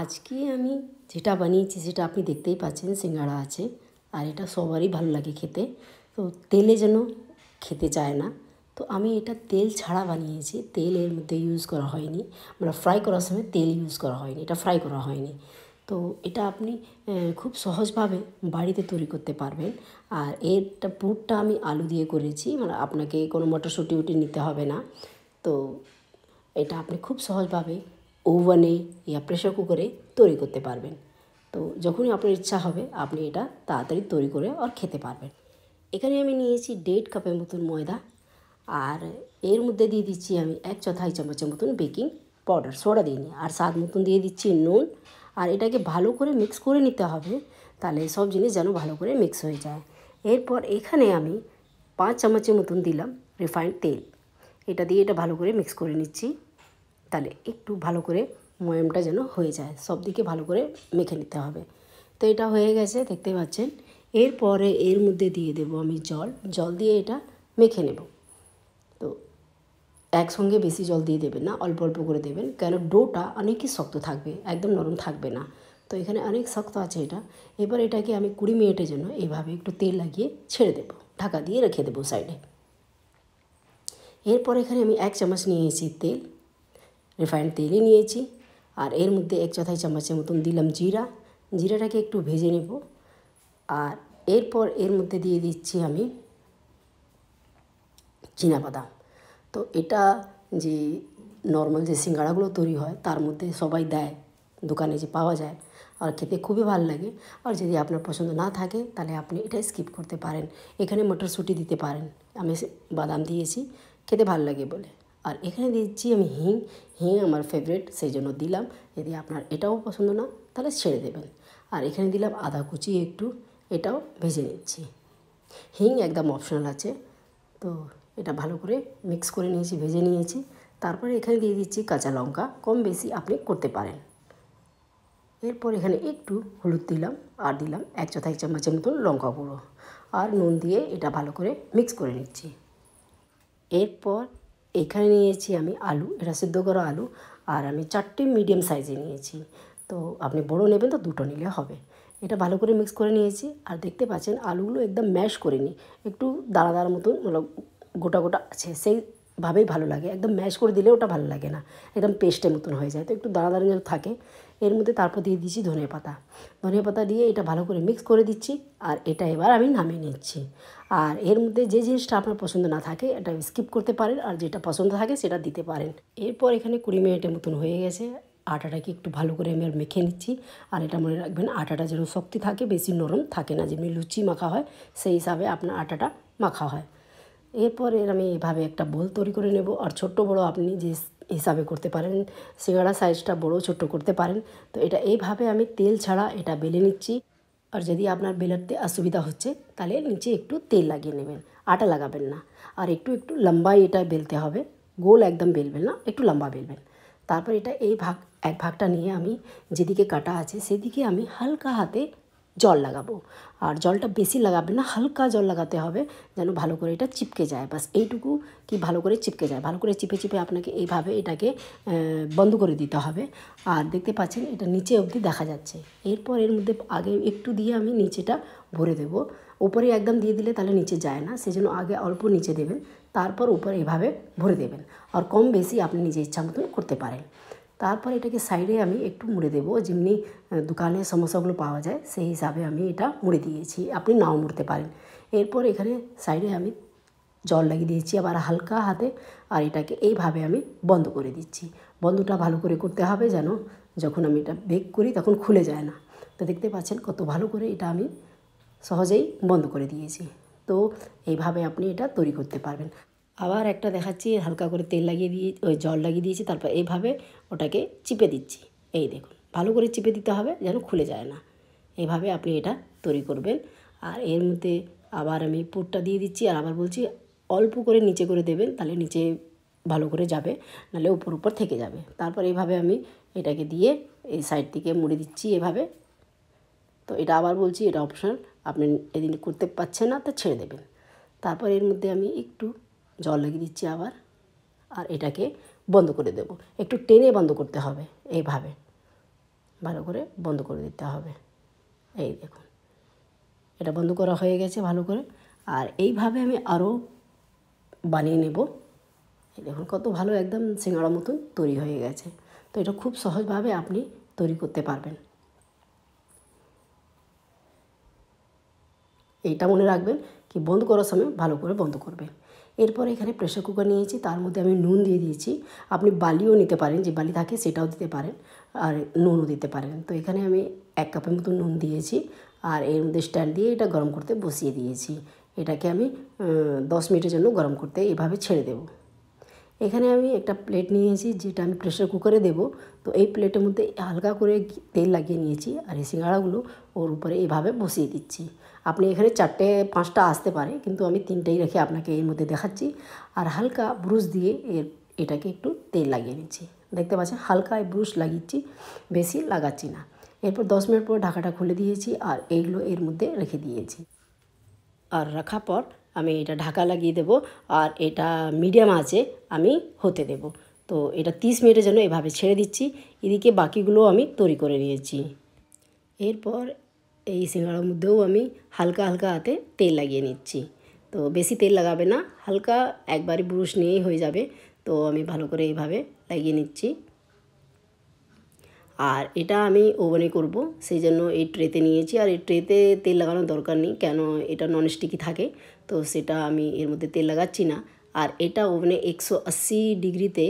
আজকে আমি যেটা বানিয়েছি সেটা আপনি দেখতেই পাচ্ছেন সিঙ্গাড়া আছে আর এটা সবারই ভালো লাগে খেতে তো তেলে যেন খেতে চায় না তো আমি এটা তেল ছাড়া বানিয়েছি তেল এর মধ্যে ইউজ করা হয়নি মানে ফ্রাই করার সময় তেল ইউজ করা হয়নি এটা ফ্রাই করা হয়নি তো এটা আপনি খুব সহজভাবে বাড়িতে তৈরি করতে পারবেন আর এরটা পুরটা আমি আলু দিয়ে করেছি মানে আপনাকে কোনো মটরশুঁটি উটি নিতে হবে না তো এটা আপনি খুব সহজভাবে ওভেনে ইয়া প্রেশার কুকারে তৈরি করতে পারবেন তো যখনই আপনার ইচ্ছা হবে আপনি এটা তাড়াতাড়ি তৈরি করে আর খেতে পারবেন এখানে আমি নিয়েছি দেড় কাপের মতন ময়দা আর এর মধ্যে দিয়ে দিচ্ছি আমি এক চথাই চামচের মতন বেকিং পাউডার সোডা দিয়ে নিই আর স্বাদ মতন দিয়ে দিচ্ছি নুন আর এটাকে ভালো করে মিক্স করে নিতে হবে তাহলে সব জিনিস যেন ভালো করে মিক্স হয়ে যায় এরপর এখানে আমি পাঁচ চামচের মতন দিলাম রিফাইন্ড তেল এটা দিয়ে এটা ভালো করে মিক্স করে নিচ্ছি তাহলে একটু ভালো করে ময়ামটা যেন হয়ে যায় সব দিকে ভালো করে মেখে নিতে হবে তো এটা হয়ে গেছে দেখতে পাচ্ছেন এরপরে এর মধ্যে দিয়ে দেব আমি জল জল দিয়ে এটা মেখে নেব তো একসঙ্গে বেশি জল দিয়ে দেবেন না অল্প অল্প করে দেবেন কেন ডোটা অনেকই শক্ত থাকবে একদম নরম থাকবে না তো এখানে অনেক শক্ত আছে এটা এবার এটাকে আমি কুড়ি মিনিটের জন্য এভাবে একটু তেল লাগিয়ে ছেড়ে দেব ঢাকা দিয়ে রেখে দেবো সাইডে এরপর এখানে আমি এক চামচ নিয়েছি তেল রিফাইন্ড তেলই নিয়েছি আর এর মধ্যে এক চথাই চামচের মতন দিলাম জিরা জিরাটাকে একটু ভেজে নেব আর এরপর এর মধ্যে দিয়ে দিচ্ছি আমি বাদাম তো এটা যে নর্মাল যে সিঙ্গাড়াগুলো তৈরি হয় তার মধ্যে সবাই দেয় দোকানে যে পাওয়া যায় আর খেতে খুবই ভালো লাগে আর যদি আপনার পছন্দ না থাকে তাহলে আপনি এটা স্কিপ করতে পারেন এখানে মটরশুঁটি দিতে পারেন আমি বাদাম দিয়েছি খেতে ভালো লাগে বলে আর এখানে দিচ্ছি আমি হিং হিং আমার ফেভারিট সেই জন্য দিলাম যদি আপনার এটাও পছন্দ না তাহলে ছেড়ে দেবেন আর এখানে দিলাম আদা কুচি একটু এটাও ভেজে নিচ্ছি হিং একদম অপশনাল আছে তো এটা ভালো করে মিক্স করে নিয়েছি ভেজে নিয়েছি তারপরে এখানে দিয়ে দিচ্ছি কাঁচা লঙ্কা কম বেশি আপনি করতে পারেন এরপর এখানে একটু হলুদ দিলাম আর দিলাম এক এক চামচের মতন লঙ্কা গুঁড়ো আর নুন দিয়ে এটা ভালো করে মিক্স করে নিচ্ছি এরপর এখানে নিয়েছি আমি আলু এটা সিদ্ধ করা আলু আর আমি চারটে মিডিয়াম সাইজে নিয়েছি তো আপনি বড় নেবেন তো দুটো নিলে হবে এটা ভালো করে মিক্স করে নিয়েছি আর দেখতে পাচ্ছেন আলুগুলো একদম ম্যাশ করিনি একটু দানা দাঁড়ার মতন গোটা গোটা আছে সেই ভাবেই ভালো লাগে একদম ম্যাশ করে দিলে ওটা ভালো লাগে না একদম পেস্টের মতন হয়ে যায় তো একটু দানা দাঁড়ানো থাকে এর মধ্যে তারপর দিয়ে দিচ্ছি ধনে পাতা ধনে পাতা দিয়ে এটা ভালো করে মিক্স করে দিচ্ছি আর এটা এবার আমি নামিয়ে নিচ্ছি আর এর মধ্যে যে জিনিসটা আপনার পছন্দ না থাকে এটা স্কিপ করতে পারেন আর যেটা পছন্দ থাকে সেটা দিতে পারেন এরপর এখানে কুড়ি মিনিটের মতন হয়ে গেছে আটাটাকে একটু ভালো করে আমি আর মেখে নিচ্ছি আর এটা মনে রাখবেন আটাটা যেন শক্তি থাকে বেশি নরম থাকে না যেমনি লুচি মাখা হয় সেই হিসাবে আপনার আটাটা মাখা হয় এরপর এর আমি এভাবে একটা বোল তৈরি করে নেব আর ছোট্ট বড় আপনি যে হিসাবে করতে পারেন সিঙ্গাড়া সাইজটা বড় ছোট করতে পারেন তো এটা এইভাবে আমি তেল ছাড়া এটা বেলে নিচ্ছি আর যদি আপনার বেলাতে অসুবিধা হচ্ছে তাহলে নিচে একটু তেল লাগিয়ে নেবেন আটা লাগাবেন না আর একটু একটু লম্বাই এটা বেলতে হবে গোল একদম বেলবেন না একটু লম্বা বেলবেন তারপর এটা এই ভাগ এক ভাগটা নিয়ে আমি যেদিকে কাটা আছে সেদিকে আমি হালকা হাতে জল লাগাবো আর জলটা বেশি লাগাবে না হালকা জল লাগাতে হবে যেন ভালো করে এটা চিপকে যায় বাস এইটুকু কি ভালো করে চিপকে যায় ভালো করে চিপে চিপে আপনাকে এইভাবে এটাকে বন্ধ করে দিতে হবে আর দেখতে পাচ্ছেন এটা নিচে অবধি দেখা যাচ্ছে এরপর এর মধ্যে আগে একটু দিয়ে আমি নিচেটা ভরে দেব উপরে একদম দিয়ে দিলে তাহলে নিচে যায় না সেজন্য আগে অল্প নিচে দেবেন তারপর উপরে এভাবে ভরে দেবেন আর কম বেশি আপনি নিজে ইচ্ছা মতন করতে পারেন তারপর এটাকে সাইডে আমি একটু মুড়ে দেবো যেমনি দোকানে সমস্যাগুলো পাওয়া যায় সেই হিসাবে আমি এটা মুড়ে দিয়েছি আপনি নাও মুড়তে পারেন এরপর এখানে সাইডে আমি জল লাগিয়ে দিয়েছি আবার হালকা হাতে আর এটাকে এইভাবে আমি বন্ধ করে দিচ্ছি বন্ধটা ভালো করে করতে হবে যেন যখন আমি এটা বেক করি তখন খুলে যায় না তো দেখতে পাচ্ছেন কত ভালো করে এটা আমি সহজেই বন্ধ করে দিয়েছি তো এইভাবে আপনি এটা তৈরি করতে পারবেন আবার একটা দেখাচ্ছি হালকা করে তেল লাগিয়ে দিয়ে ওই জল লাগিয়ে দিয়েছি তারপর এইভাবে ওটাকে চিপে দিচ্ছি এই দেখুন ভালো করে চিপে দিতে হবে যেন খুলে যায় না এইভাবে আপনি এটা তৈরি করবেন আর এর মধ্যে আবার আমি পুরটা দিয়ে দিচ্ছি আর আবার বলছি অল্প করে নিচে করে দেবেন তাহলে নিচে ভালো করে যাবে নাহলে উপর উপর থেকে যাবে তারপর এইভাবে আমি এটাকে দিয়ে এই সাইড থেকে মুড়ে দিচ্ছি এভাবে তো এটা আবার বলছি এটা অপশান আপনি এদিন করতে পারছেন না তা ছেড়ে দেবেন তারপর এর মধ্যে আমি একটু জল লাগিয়ে দিচ্ছি আবার আর এটাকে বন্ধ করে দেব একটু টেনে বন্ধ করতে হবে এইভাবে ভালো করে বন্ধ করে দিতে হবে এই দেখুন এটা বন্ধ করা হয়ে গেছে ভালো করে আর এইভাবে আমি আরও বানিয়ে নেব এই দেখুন কত ভালো একদম সিঙ্গাড়া মতন তৈরি হয়ে গেছে তো এটা খুব সহজভাবে আপনি তৈরি করতে পারবেন এইটা মনে রাখবেন কি বন্ধ করার সময় ভালো করে বন্ধ করবেন এরপর এখানে প্রেশার কুকার নিয়েছি তার মধ্যে আমি নুন দিয়ে দিয়েছি আপনি বালিও নিতে পারেন যে বালি থাকে সেটাও দিতে পারেন আর নুনও দিতে পারেন তো এখানে আমি এক কাপের মতো নুন দিয়েছি আর এর মধ্যে স্ট্যান্ড দিয়ে এটা গরম করতে বসিয়ে দিয়েছি এটাকে আমি দশ মিনিটের জন্য গরম করতে এভাবে ছেড়ে দেবো এখানে আমি একটা প্লেট নিয়েছি যেটা আমি প্রেশার কুকারে দেব তো এই প্লেটের মধ্যে হালকা করে তেল লাগিয়ে নিয়েছি আর এই সিঙ্গাড়াগুলো ওর উপরে এভাবে বসিয়ে দিচ্ছি আপনি এখানে চারটে পাঁচটা আসতে পারে কিন্তু আমি তিনটেই রেখে আপনাকে এর মধ্যে দেখাচ্ছি আর হালকা ব্রুশ দিয়ে এর এটাকে একটু তেল লাগিয়ে নিচ্ছি দেখতে পাচ্ছেন হালকা ব্রুশ লাগিয়েছি বেশি লাগাচ্ছি না এরপর দশ মিনিট পর ঢাকাটা খুলে দিয়েছি আর এইগুলো এর মধ্যে রেখে দিয়েছি আর রাখার পর আমি এটা ঢাকা লাগিয়ে দেব আর এটা মিডিয়াম আছে আমি হতে দেব তো এটা তিরিশ মিনিটের জন্য এভাবে ছেড়ে দিচ্ছি এদিকে বাকিগুলো আমি তৈরি করে নিয়েছি এরপর এই সিঙ্গাড়ার মধ্যেও আমি হালকা হালকা হাতে তেল লাগিয়ে নিচ্ছি তো বেশি তেল লাগাবে না হালকা একবারই ব্রুশ নিয়েই হয়ে যাবে তো আমি ভালো করে এইভাবে লাগিয়ে নিচ্ছি আর এটা আমি ওভেনে করব সেই জন্য এই ট্রেতে নিয়েছি আর এই ট্রেতে তেল লাগানোর দরকার নেই কেন এটা ননস্টিকি থাকে তো সেটা আমি এর মধ্যে তেল লাগাচ্ছি না আর এটা ওভেনে একশো আশি ডিগ্রিতে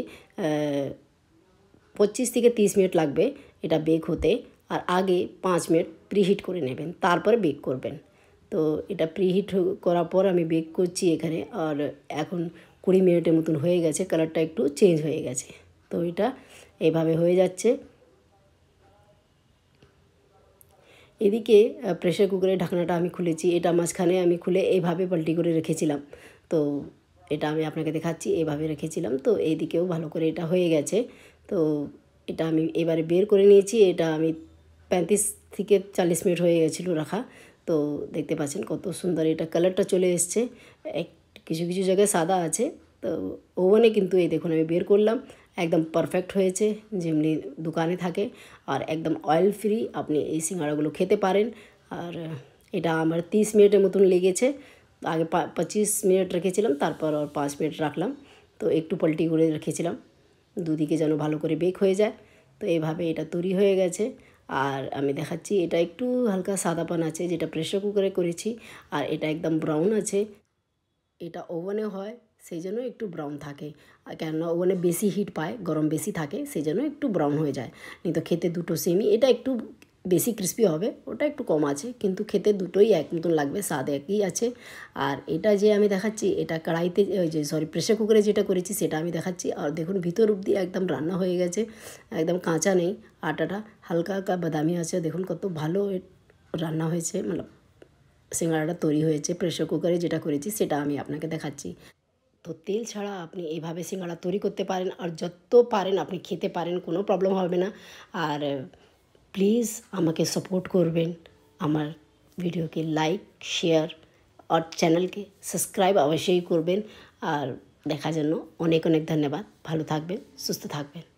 পঁচিশ থেকে তিরিশ মিনিট লাগবে এটা বেক হতে আর আগে পাঁচ মিনিট প্রিহিট করে নেবেন তারপরে বেক করবেন তো এটা প্রিহিট করার পর আমি বেক করছি এখানে আর এখন কুড়ি মিনিটের মতন হয়ে গেছে কালারটা একটু চেঞ্জ হয়ে গেছে তো এটা এভাবে হয়ে যাচ্ছে এদিকে প্রেশার কুকারের ঢাকনাটা আমি খুলেছি এটা মাঝখানে আমি খুলে এইভাবে পাল্টি করে রেখেছিলাম তো এটা আমি আপনাকে দেখাচ্ছি এভাবে রেখেছিলাম তো এইদিকেও ভালো করে এটা হয়ে গেছে তো এটা আমি এবারে বের করে নিয়েছি এটা আমি পঁয়ত্রিশ থেকে চল্লিশ মিনিট হয়ে গেছিলো রাখা তো দেখতে পাচ্ছেন কত সুন্দর এটা কালারটা চলে এসছে এক কিছু কিছু জায়গায় সাদা আছে তো ওভেনে কিন্তু এই দেখুন আমি বের করলাম একদম পারফেক্ট হয়েছে যেমনি দোকানে থাকে আর একদম অয়েল ফ্রি আপনি এই সিঙ্গাড়াগুলো খেতে পারেন আর এটা আমার তিরিশ মিনিটের মতন লেগেছে আগে পঁচিশ মিনিট রেখেছিলাম তারপর আর পাঁচ মিনিট রাখলাম তো একটু পাল্টি করে রেখেছিলাম দুদিকে যেন ভালো করে বেক হয়ে যায় তো এইভাবে এটা তৈরি হয়ে গেছে আর আমি দেখাচ্ছি এটা একটু হালকা সাদাপান আছে যেটা প্রেশার কুকারে করেছি আর এটা একদম ব্রাউন আছে এটা ওভেনে হয় সেই জন্য একটু ব্রাউন থাকে আর কেননা ওভেনে বেশি হিট পায় গরম বেশি থাকে সেই জন্য একটু ব্রাউন হয়ে যায় কিন্তু খেতে দুটো সেমি এটা একটু বেশি ক্রিস্পি হবে ওটা একটু কম আছে কিন্তু খেতে দুটোই এক মতন লাগবে স্বাদ একই আছে আর এটা যে আমি দেখাচ্ছি এটা কড়াইতে যে সরি প্রেশার কুকারে যেটা করেছি সেটা আমি দেখাচ্ছি আর দেখুন ভিতর অব্দি একদম রান্না হয়ে গেছে একদম কাঁচা নেই আটাটা হালকা হালকা বাদামি আছে দেখুন কত ভালো রান্না হয়েছে মানে সিঙ্গাড়াটা তৈরি হয়েছে প্রেশার কুকারে যেটা করেছি সেটা আমি আপনাকে দেখাচ্ছি তো তেল ছাড়া আপনি এইভাবে সিঙ্গাড়া তৈরি করতে পারেন আর যত পারেন আপনি খেতে পারেন কোনো প্রবলেম হবে না আর প্লিজ আমাকে সাপোর্ট করবেন আমার ভিডিওকে লাইক শেয়ার আর চ্যানেলকে সাবস্ক্রাইব অবশ্যই করবেন আর দেখার জন্য অনেক অনেক ধন্যবাদ ভালো থাকবেন সুস্থ থাকবেন